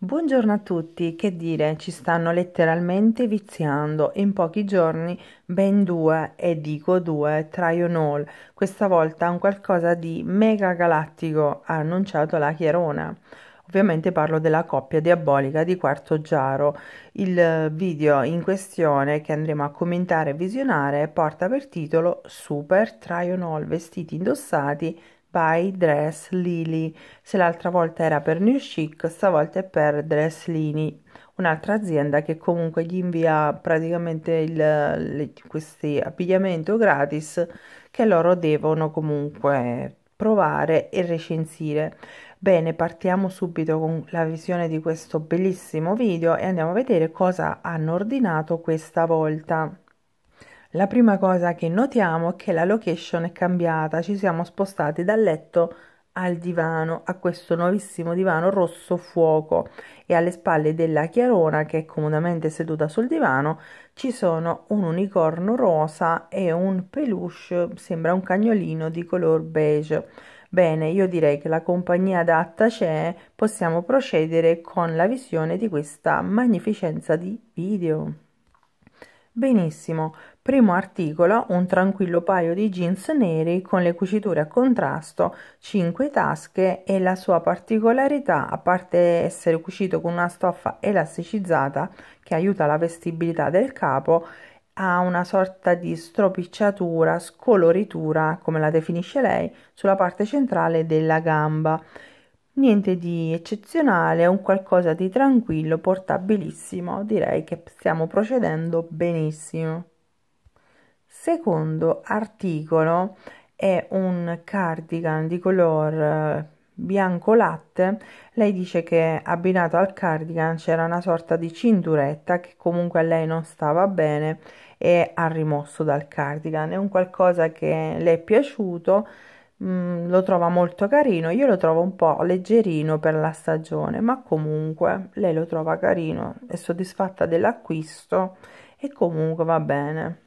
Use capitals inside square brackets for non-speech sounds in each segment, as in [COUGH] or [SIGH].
Buongiorno a tutti, che dire, ci stanno letteralmente viziando. In pochi giorni ben due, e dico due, Tryon Hall. Questa volta un qualcosa di mega galattico, ha annunciato la Chiarona. Ovviamente parlo della coppia diabolica di Quarto Giaro. Il video in questione che andremo a commentare e visionare porta per titolo Super Tryon Hall vestiti indossati by Dress Lily. Se l'altra volta era per New Chic, stavolta è per Dress Lily, un'altra azienda che comunque gli invia praticamente il, le, questi abbigliamento gratis che loro devono comunque provare e recensire. Bene, partiamo subito con la visione di questo bellissimo video e andiamo a vedere cosa hanno ordinato questa volta. La prima cosa che notiamo è che la location è cambiata, ci siamo spostati dal letto al divano, a questo nuovissimo divano rosso fuoco e alle spalle della Chiarona che è comodamente seduta sul divano ci sono un unicorno rosa e un peluche, sembra un cagnolino di color beige. Bene, io direi che la compagnia adatta c'è, possiamo procedere con la visione di questa magnificenza di video. Benissimo, Primo articolo, un tranquillo paio di jeans neri con le cuciture a contrasto, 5 tasche e la sua particolarità, a parte essere cucito con una stoffa elasticizzata che aiuta la vestibilità del capo, ha una sorta di stropicciatura, scoloritura, come la definisce lei, sulla parte centrale della gamba. Niente di eccezionale, un qualcosa di tranquillo, portabilissimo, direi che stiamo procedendo benissimo secondo articolo è un cardigan di color eh, bianco latte lei dice che abbinato al cardigan c'era una sorta di cinturetta che comunque a lei non stava bene e ha rimosso dal cardigan è un qualcosa che le è piaciuto Mm, lo trova molto carino, io lo trovo un po' leggerino per la stagione, ma comunque lei lo trova carino, è soddisfatta dell'acquisto e comunque va bene.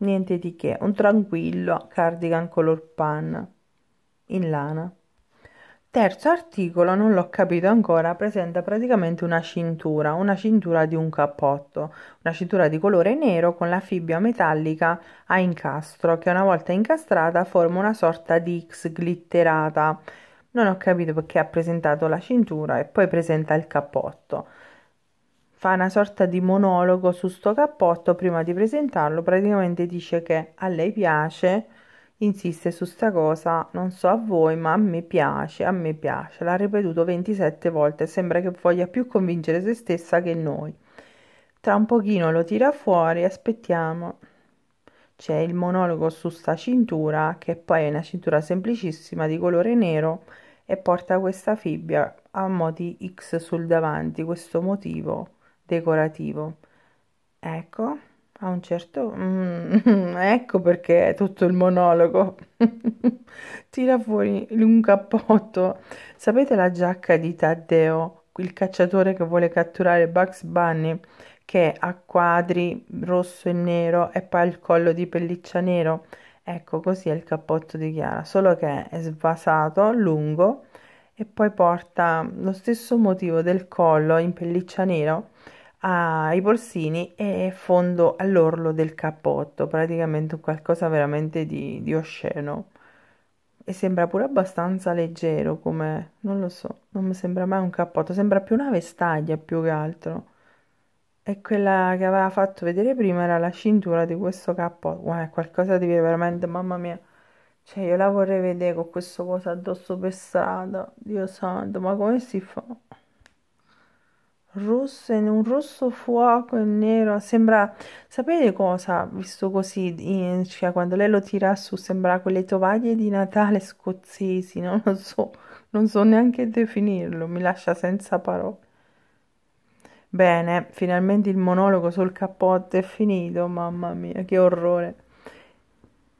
Niente di che, un tranquillo cardigan color pan in lana. Terzo articolo, non l'ho capito ancora, presenta praticamente una cintura, una cintura di un cappotto, una cintura di colore nero con la fibbia metallica a incastro che una volta incastrata forma una sorta di X glitterata. Non ho capito perché ha presentato la cintura e poi presenta il cappotto fa una sorta di monologo su sto cappotto prima di presentarlo, praticamente dice che a lei piace, insiste su sta cosa, non so a voi, ma a me piace, a me piace. L'ha ripetuto 27 volte, sembra che voglia più convincere se stessa che noi. Tra un pochino lo tira fuori, aspettiamo. C'è il monologo su sta cintura, che poi è una cintura semplicissima di colore nero e porta questa fibbia a mo' X sul davanti, questo motivo decorativo. Ecco, a un certo... Mm, [LAUGHS] ecco perché è tutto il monologo. [LAUGHS] Tira fuori un cappotto. Sapete la giacca di Taddeo, il cacciatore che vuole catturare Bugs Bunny, che ha quadri rosso e nero e poi il collo di pelliccia nero? Ecco, così è il cappotto di Chiara, solo che è svasato, lungo, e poi porta lo stesso motivo del collo in pelliccia nero ai borsini e fondo all'orlo del cappotto, praticamente qualcosa veramente di, di osceno. E sembra pure abbastanza leggero come, non lo so, non mi sembra mai un cappotto, sembra più una vestaglia più che altro. E quella che aveva fatto vedere prima era la cintura di questo cappotto. Guarda, è qualcosa di veramente, mamma mia. Cioè, io la vorrei vedere con questo cosa addosso per strada. Dio santo, ma come si fa? rosso un rosso fuoco e nero sembra sapete cosa visto così in, cioè, quando lei lo tira su sembra quelle tovaglie di Natale scozzesi non lo so non so neanche definirlo mi lascia senza parole bene finalmente il monologo sul cappotto è finito mamma mia che orrore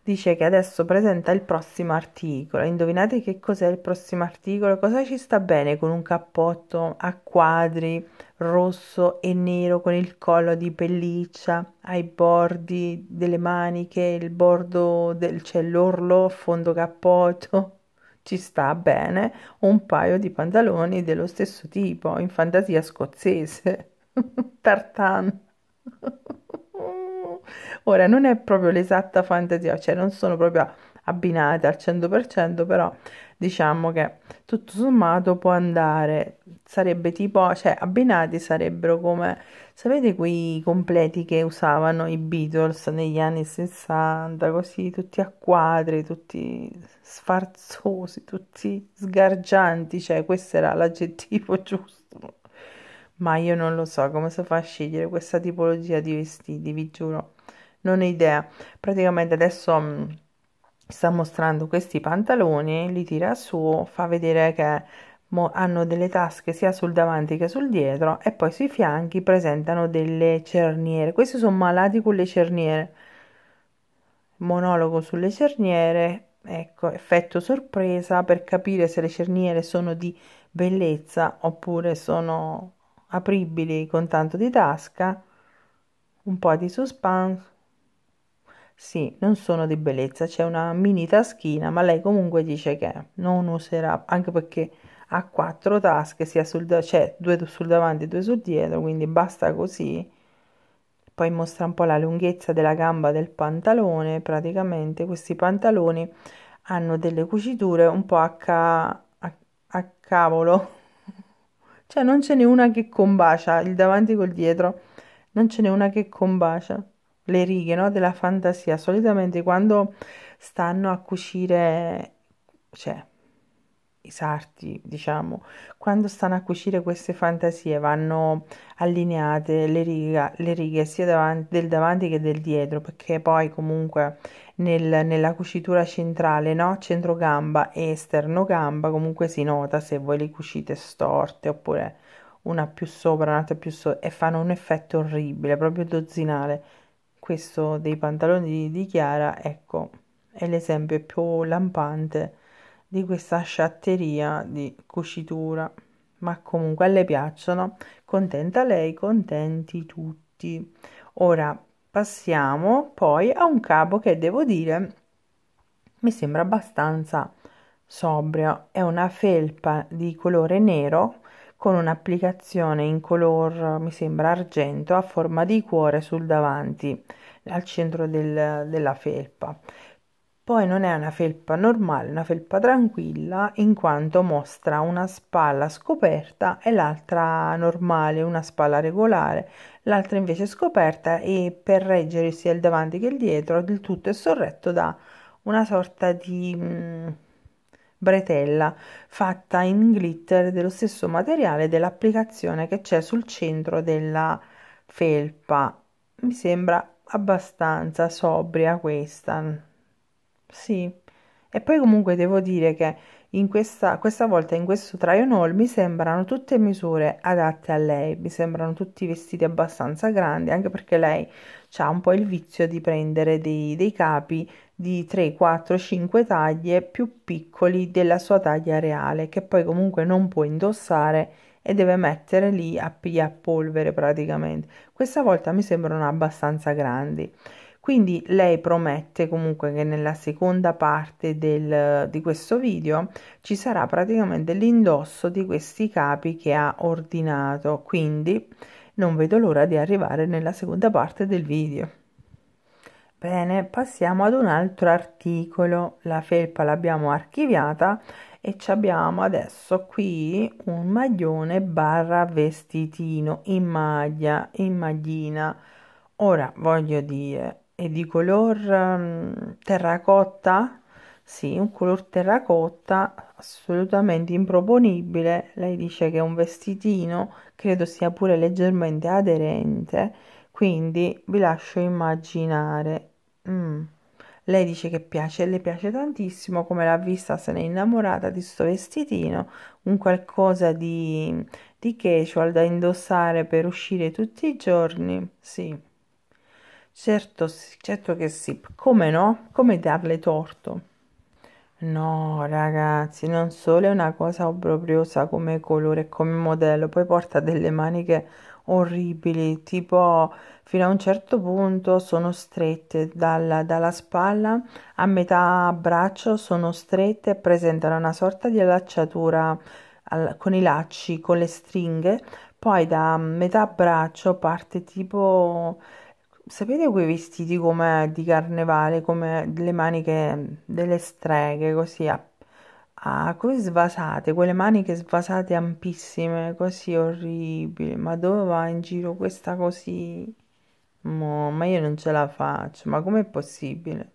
dice che adesso presenta il prossimo articolo. Indovinate che cos'è il prossimo articolo? Cosa ci sta bene con un cappotto a quadri? rosso e nero con il collo di pelliccia ai bordi delle maniche, il bordo del c'è l'orlo a fondo cappotto. [LAUGHS] Ci sta bene un paio di pantaloni dello stesso tipo, in fantasia scozzese. [LAUGHS] Tartan. [LAUGHS] Ora non è proprio l'esatta fantasia, cioè non sono proprio abbinate al 100%, però diciamo che tutto sommato può andare. Sarebbe tipo, cioè abbinati sarebbero come, sapete quei completi che usavano i Beatles negli anni 60, così tutti a quadri, tutti sfarzosi, tutti sgargianti, cioè questo era l'aggettivo [LAUGHS] giusto. Ma io non lo so come si fa a scegliere questa tipologia di vestiti, vi giuro. Non ho idea. Praticamente adesso mm, sta mostrando questi pantaloni, li tira su, fa vedere che hanno delle tasche sia sul davanti che sul dietro e poi sui fianchi presentano delle cerniere. Questi sono malati con le cerniere. Monologo sulle cerniere, ecco, effetto sorpresa per capire se le cerniere sono di bellezza oppure sono apribili con tanto di tasca, un po' di suspense sì, non sono di bellezza, c'è una mini taschina, ma lei comunque dice che non userà, anche perché ha quattro tasche, sia sul cioè due sul davanti e due sul dietro, quindi basta così. Poi mostra un po' la lunghezza della gamba del pantalone, praticamente questi pantaloni hanno delle cuciture un po' a, ca- a-, a cavolo, [LAUGHS] cioè non ce n'è una che combacia il davanti col dietro, non ce n'è una che combacia le righe no, della fantasia solitamente quando stanno a cucire cioè i sarti diciamo quando stanno a cucire queste fantasie vanno allineate le, riga, le righe sia davanti, del davanti che del dietro perché poi comunque nel, nella cucitura centrale no centro gamba e esterno gamba comunque si nota se voi le cucite storte oppure una più sopra un'altra più sopra e fanno un effetto orribile proprio dozzinale questo dei pantaloni di Chiara, ecco, è l'esempio più lampante di questa sciatteria di cucitura. Ma comunque le piacciono, contenta lei, contenti tutti. Ora passiamo poi a un capo che devo dire mi sembra abbastanza sobrio. È una felpa di colore nero con un'applicazione in color, mi sembra, argento a forma di cuore sul davanti, al centro del, della felpa. Poi non è una felpa normale, una felpa tranquilla, in quanto mostra una spalla scoperta e l'altra normale, una spalla regolare, l'altra invece scoperta e per reggere sia il davanti che il dietro, il tutto è sorretto da una sorta di mm, bretella fatta in glitter dello stesso materiale dell'applicazione che c'è sul centro della felpa mi sembra abbastanza sobria questa sì e poi comunque devo dire che in questa, questa volta in questo try on all mi sembrano tutte misure adatte a lei, mi sembrano tutti vestiti abbastanza grandi, anche perché lei ha un po' il vizio di prendere dei, dei capi di 3, 4, 5 taglie più piccoli della sua taglia reale, che poi comunque non può indossare e deve mettere lì a, a polvere praticamente. Questa volta mi sembrano abbastanza grandi. Quindi lei promette comunque che nella seconda parte del, di questo video ci sarà praticamente l'indosso di questi capi che ha ordinato, quindi non vedo l'ora di arrivare nella seconda parte del video. Bene, passiamo ad un altro articolo. La felpa l'abbiamo archiviata e abbiamo adesso qui un maglione barra vestitino in maglia, in maglina. Ora voglio dire, è di color ehm, terracotta sì un color terracotta assolutamente improponibile lei dice che è un vestitino credo sia pure leggermente aderente quindi vi lascio immaginare mm. lei dice che piace le piace tantissimo come l'ha vista se n'è innamorata di sto vestitino un qualcosa di, di casual da indossare per uscire tutti i giorni sì Certo, certo che sì, come no? Come darle torto? No, ragazzi, non solo è una cosa obbrobriosa come colore e come modello, poi porta delle maniche orribili, tipo fino a un certo punto sono strette dalla, dalla spalla a metà braccio, sono strette e presentano una sorta di allacciatura al, con i lacci, con le stringhe, poi da metà braccio parte tipo sapete quei vestiti come di carnevale, come le maniche delle streghe, così a, a come svasate, quelle maniche svasate ampissime, così orribili. Ma dove va in giro questa così? Mo, ma io non ce la faccio, ma com'è possibile?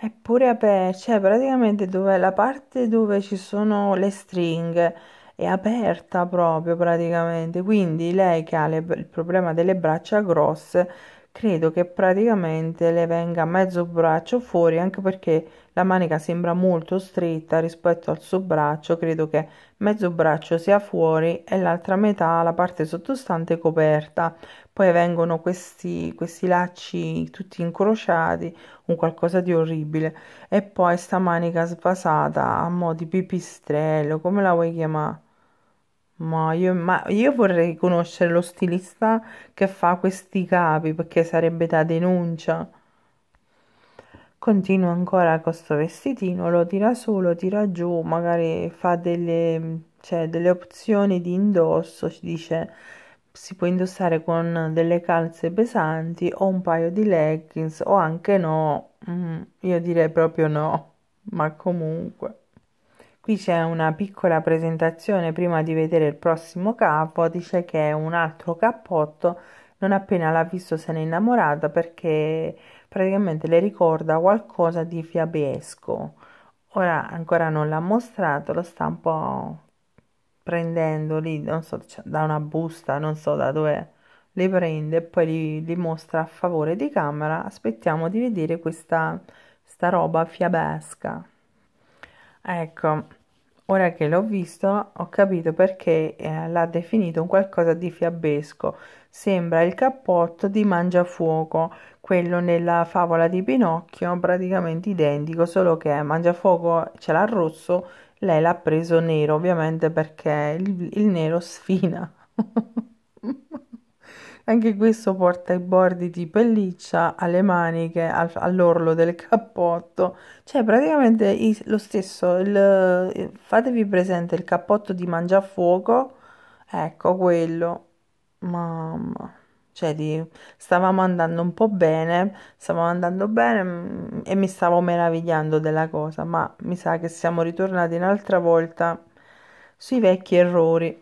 Eppure aperta, cioè praticamente dove la parte dove ci sono le stringhe è aperta proprio praticamente, quindi lei che ha le, il problema delle braccia grosse credo che praticamente le venga mezzo braccio fuori anche perché la manica sembra molto stretta rispetto al suo braccio credo che mezzo braccio sia fuori e l'altra metà la parte sottostante coperta poi vengono questi, questi lacci tutti incrociati un qualcosa di orribile e poi sta manica svasata a mo' di pipistrello come la vuoi chiamare ma io, ma io vorrei conoscere lo stilista che fa questi capi perché sarebbe da denuncia. Continua ancora con questo vestitino, lo tira su, lo tira giù, magari fa delle, cioè, delle opzioni di indosso, ci dice si può indossare con delle calze pesanti o un paio di leggings o anche no, mm, io direi proprio no, ma comunque. Qui c'è una piccola presentazione prima di vedere il prossimo capo, dice che è un altro cappotto, non appena l'ha visto se n'è innamorata perché praticamente le ricorda qualcosa di fiabesco. Ora ancora non l'ha mostrato, lo sta un po' prendendo lì, non so, cioè, da una busta, non so da dove le prende e poi li, li, mostra a favore di camera. Aspettiamo di vedere questa sta roba fiabesca. Ecco, Ora che l'ho visto, ho capito perché eh, l'ha definito un qualcosa di fiabesco. Sembra il cappotto di Mangiafuoco, quello nella favola di Pinocchio, praticamente identico, solo che Mangiafuoco ce l'ha rosso, lei l'ha preso nero, ovviamente perché il, il nero sfina. [LAUGHS] Anche questo porta i bordi di pelliccia alle maniche, al, all'orlo del cappotto, cioè praticamente i, lo stesso, il, fatevi presente il cappotto di mangiafuoco, ecco quello, mamma, cioè di, stavamo andando un po' bene, stavamo andando bene mm, e mi stavo meravigliando della cosa, ma mi sa che siamo ritornati un'altra volta sui vecchi errori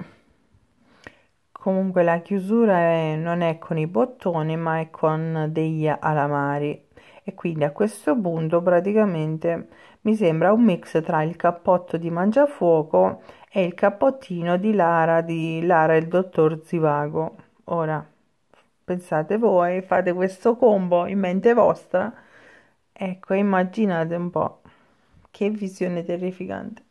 comunque la chiusura è, non è con i bottoni ma è con degli alamari e quindi a questo punto praticamente mi sembra un mix tra il cappotto di mangiafuoco e il cappottino di Lara di Lara il dottor Zivago ora pensate voi fate questo combo in mente vostra ecco immaginate un po' che visione terrificante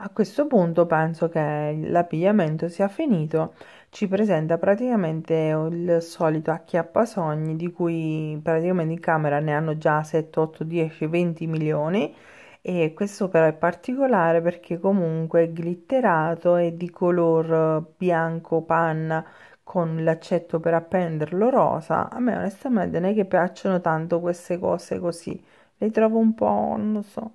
a questo punto penso che l'abbigliamento sia finito, ci presenta praticamente il solito acchiappasogni di cui praticamente in camera ne hanno già 7, 8, 10, 20 milioni e questo però è particolare perché comunque è glitterato e di color bianco panna con l'accetto per appenderlo rosa. A me onestamente non è che piacciono tanto queste cose così, le trovo un po', non so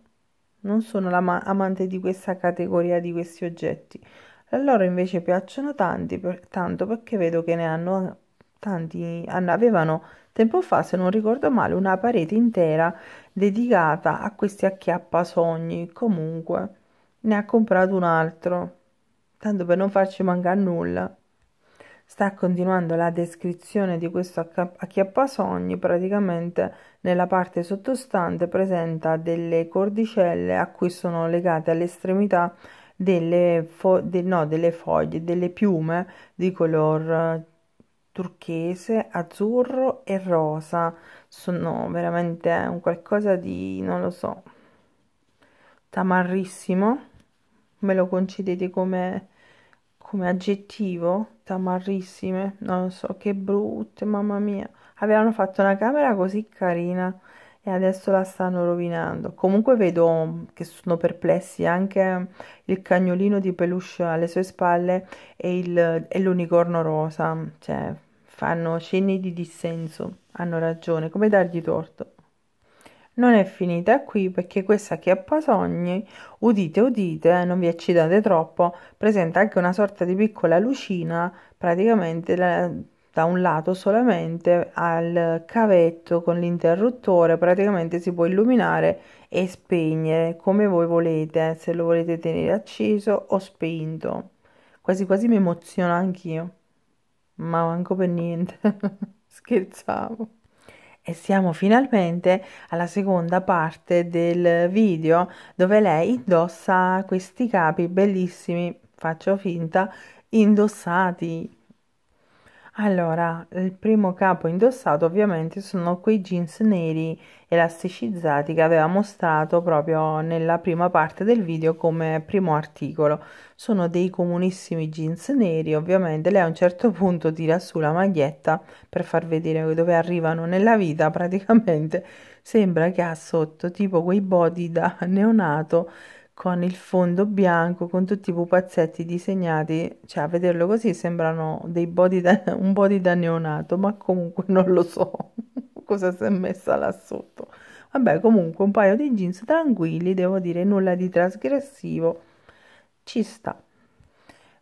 non sono amante di questa categoria di questi oggetti. A loro invece piacciono tanti, per, tanto perché vedo che ne hanno tanti, hanno, avevano tempo fa, se non ricordo male, una parete intera dedicata a questi acchiappa sogni. Comunque, ne ha comprato un altro, tanto per non farci mancare nulla sta continuando la descrizione di questo acchiappasogni praticamente nella parte sottostante presenta delle cordicelle a cui sono legate all'estremità delle, fo de no, delle foglie, delle piume di color eh, turchese, azzurro e rosa. Sono veramente un qualcosa di, non lo so, tamarrissimo. Me lo concedete come come aggettivo, tamarrissime, non so, che brutte, mamma mia. Avevano fatto una camera così carina e adesso la stanno rovinando. Comunque vedo che sono perplessi anche il cagnolino di peluche alle sue spalle e, l'unicorno rosa, cioè fanno cenni di dissenso, hanno ragione, come dargli torto? non è finita qui perché questa sogni, udite udite, non vi eccitate troppo, presenta anche una sorta di piccola lucina praticamente la, da un lato solamente al cavetto con l'interruttore, praticamente si può illuminare e spegnere come voi volete, se lo volete tenere acceso o spento. Quasi quasi mi emoziono anch'io, ma manco per niente, [LAUGHS] scherzavo. E siamo finalmente alla seconda parte del video dove lei indossa questi capi bellissimi, faccio finta, indossati. Allora, il primo capo indossato ovviamente sono quei jeans neri elasticizzati che aveva mostrato proprio nella prima parte del video come primo articolo. Sono dei comunissimi jeans neri, ovviamente lei a un certo punto tira su la maglietta per far vedere dove arrivano nella vita, praticamente sembra che ha sotto tipo quei body da neonato con il fondo bianco, con tutti i pupazzetti disegnati, cioè a vederlo così sembrano dei body da, un body da neonato, ma comunque non lo so cosa si è messa là sotto. Vabbè, comunque un paio di jeans tranquilli, devo dire, nulla di trasgressivo, ci sta.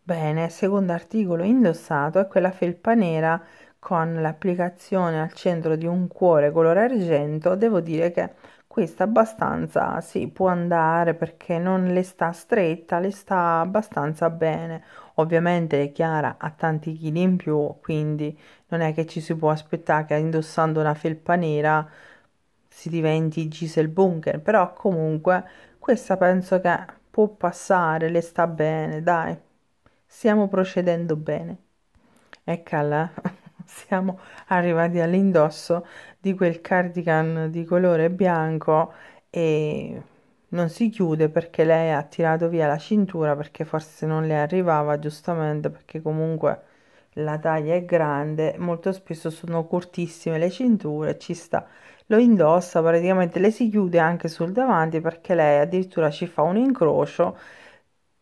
Bene, secondo articolo indossato è quella felpa nera con l'applicazione al centro di un cuore color argento, devo dire che questa abbastanza si sì, può andare perché non le sta stretta, le sta abbastanza bene. Ovviamente è chiara ha tanti chili in più, quindi non è che ci si può aspettare che indossando una felpa nera si diventi Giselle Bunker, però comunque questa penso che può passare, le sta bene, dai. Stiamo procedendo bene. Eccola, [LAUGHS] siamo arrivati all'indosso di quel cardigan di colore bianco e non si chiude perché lei ha tirato via la cintura perché forse non le arrivava giustamente perché comunque la taglia è grande molto spesso sono cortissime le cinture ci sta lo indossa praticamente le si chiude anche sul davanti perché lei addirittura ci fa un incrocio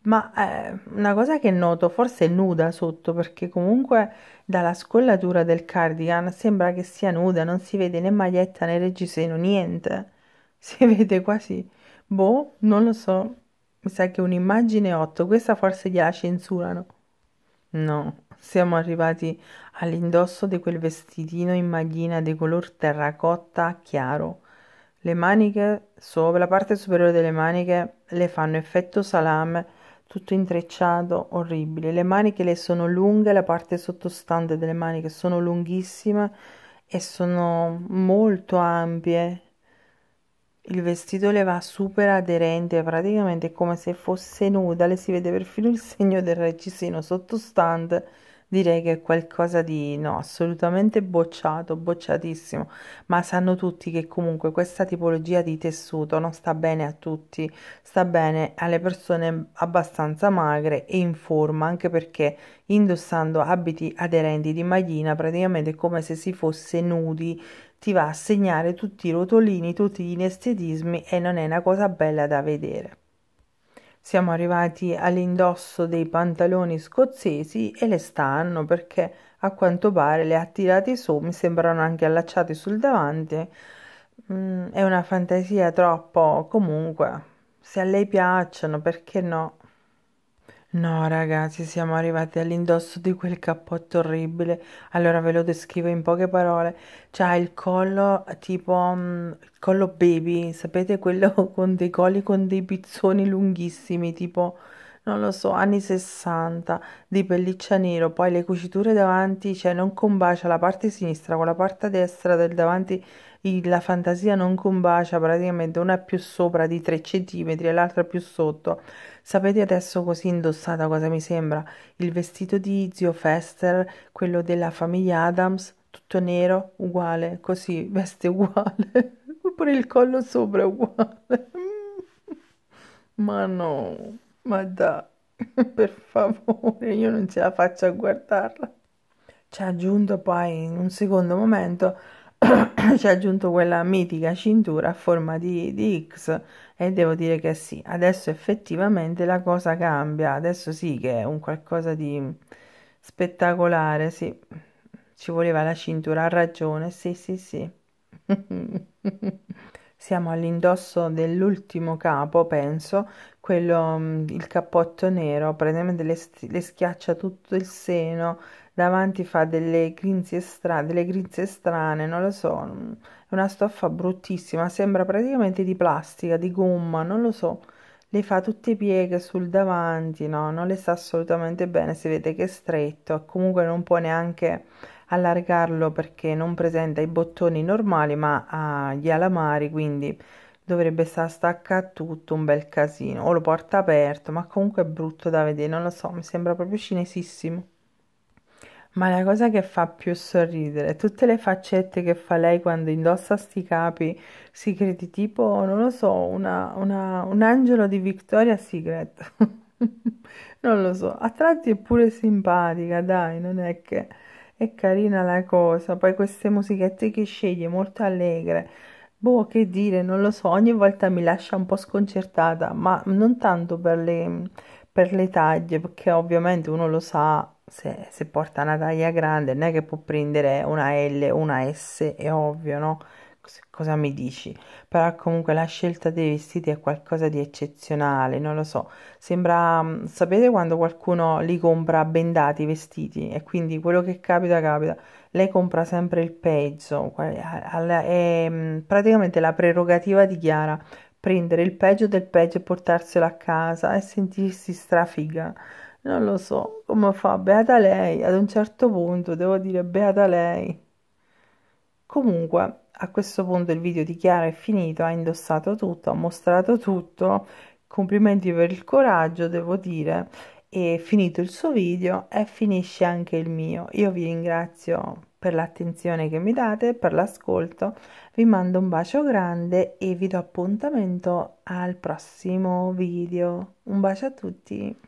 ma eh, una cosa che noto, forse è nuda sotto, perché comunque dalla scollatura del cardigan sembra che sia nuda, non si vede né maglietta né reggiseno, niente. [LAUGHS] Si vede quasi, boh, non lo so. Mi sa che un'immagine 8, questa forse gliela censurano. No, siamo arrivati all'indosso di quel vestitino in maglina di color terracotta chiaro. Le maniche, sopra la parte superiore delle maniche, le fanno effetto salame tutto intrecciato, orribile. Le maniche le sono lunghe, la parte sottostante delle maniche sono lunghissime e sono molto ampie. Il vestito le va super aderente, praticamente è come se fosse nuda, le si vede perfino il segno del reggiseno sottostante direi che è qualcosa di no, assolutamente bocciato, bocciatissimo, ma sanno tutti che comunque questa tipologia di tessuto non sta bene a tutti, sta bene alle persone abbastanza magre e in forma, anche perché indossando abiti aderenti di maglina praticamente è come se si fosse nudi ti va a segnare tutti i rotolini, tutti gli inestetismi e non è una cosa bella da vedere. Siamo arrivati all'indosso dei pantaloni scozzesi e le stanno perché a quanto pare le ha tirate su, mi sembrano anche allacciate sul davanti. Mm, è una fantasia troppo comunque. Se a lei piacciono, perché no? No, ragazzi, siamo arrivati all'indosso di quel cappotto orribile. Allora ve lo descrivo in poche parole. C'ha il collo tipo mm, il collo baby, sapete quello [LAUGHS] con dei colli con dei pizzoni lunghissimi, tipo non lo so, anni 60 di pelliccia nero, poi le cuciture davanti, cioè non combacia la parte sinistra con la parte destra del davanti, la fantasia non combacia praticamente, una è più sopra di 3 cm e l'altra più sotto. Sapete adesso così indossata cosa mi sembra? Il vestito di zio Fester, quello della famiglia Adams, tutto nero, uguale, così, [LAUGHS] veste uguale, oppure il collo sopra uguale. [LAUGHS] ma no, ma dai, [LAUGHS] per favore, io non ce la faccio a guardarla. Ci ha aggiunto poi in un secondo momento, [CLEARS THROAT] ci ha aggiunto quella mitica cintura a forma di, di X e devo dire che sì, adesso effettivamente la cosa cambia, adesso sì che è un qualcosa di spettacolare, sì, ci voleva la cintura, ha ragione, sì, sì, sì. [LAUGHS] Siamo all'indosso dell'ultimo capo, penso, quello, mm, il cappotto nero, praticamente le, le schiaccia tutto il seno, davanti fa delle grinze, stra- delle grinzie strane, non lo so, mm, è una stoffa bruttissima, sembra praticamente di plastica, di gomma, non lo so. Le fa tutte pieghe sul davanti, no, non le sta assolutamente bene, si vede che è stretto comunque non può neanche allargarlo perché non presenta i bottoni normali ma ha gli alamari, quindi dovrebbe stare stacca tutto un bel casino o lo porta aperto ma comunque è brutto da vedere non lo so mi sembra proprio cinesissimo ma la cosa che fa più sorridere tutte le faccette che fa lei quando indossa sti capi segreti, tipo, non lo so, una, una, un angelo di Victoria Secret. [LAUGHS] non lo so, a tratti è pure simpatica, dai, non è che è carina la cosa. Poi queste musichette che sceglie, molto allegre. Boh, che dire, non lo so, ogni volta mi lascia un po' sconcertata, ma non tanto per le, per le taglie, perché ovviamente uno lo sa se, se, porta una taglia grande non è che può prendere una L, una S, è ovvio, no? Cosa mi dici? Però comunque la scelta dei vestiti è qualcosa di eccezionale, non lo so. Sembra, mm, sapete quando qualcuno li compra bendati i vestiti e quindi quello che capita capita. Lei compra sempre il peggio, è mm, praticamente la prerogativa di Chiara prendere il peggio del peggio e portarselo a casa e sentirsi strafiga non lo so come fa, beata lei, ad un certo punto devo dire beata lei. Comunque, a questo punto il video di Chiara è finito, ha indossato tutto, ha mostrato tutto, complimenti per il coraggio, devo dire, e finito il suo video e finisce anche il mio. Io vi ringrazio per l'attenzione che mi date, per l'ascolto, vi mando un bacio grande e vi do appuntamento al prossimo video. Un bacio a tutti!